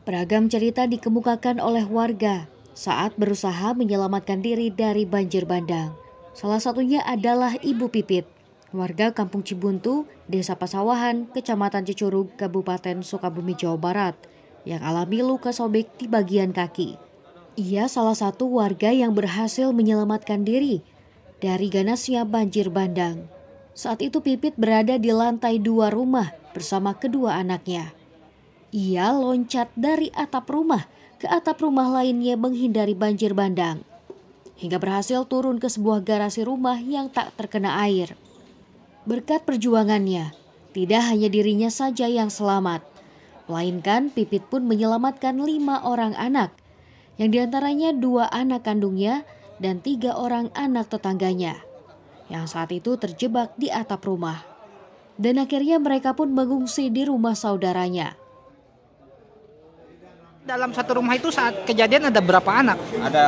Beragam cerita dikemukakan oleh warga saat berusaha menyelamatkan diri dari banjir bandang. Salah satunya adalah Ibu Pipit, warga Kampung Cibuntu, Desa Pasawahan, Kecamatan Cicurug, Kabupaten Sukabumi, Jawa Barat, yang alami luka sobek di bagian kaki. Ia salah satu warga yang berhasil menyelamatkan diri dari ganasnya banjir bandang. Saat itu Pipit berada di lantai dua rumah bersama kedua anaknya. Ia loncat dari atap rumah ke atap rumah lainnya menghindari banjir bandang. Hingga berhasil turun ke sebuah garasi rumah yang tak terkena air. Berkat perjuangannya, tidak hanya dirinya saja yang selamat. Melainkan Pipit pun menyelamatkan lima orang anak. Yang diantaranya dua anak kandungnya dan tiga orang anak tetangganya. Yang saat itu terjebak di atap rumah dan akhirnya mereka pun mengungsi di rumah saudaranya dalam satu rumah itu saat kejadian ada berapa anak? Ada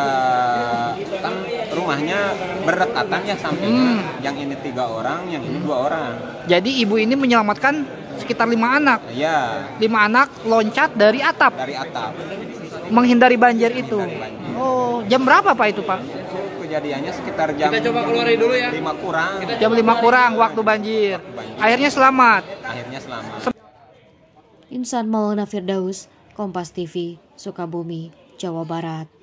kan rumahnya berdekatan ya sampai Hmm. Yang ini tiga orang, yang ini dua orang. Jadi ibu ini menyelamatkan sekitar lima anak. Iya. Lima anak loncat dari atap. Dari atap. Menghindari banjir Menghindari itu. Banjir. Oh, jam berapa pak itu pak? Kejadiannya sekitar jam. Kita coba keluarin dulu ya. Lima kurang. Kita jam lima kurang waktu banjir. waktu banjir. Akhirnya selamat. Akhirnya selamat. Insan Maulana Firdaus Kompas TV, Sukabumi, Jawa Barat.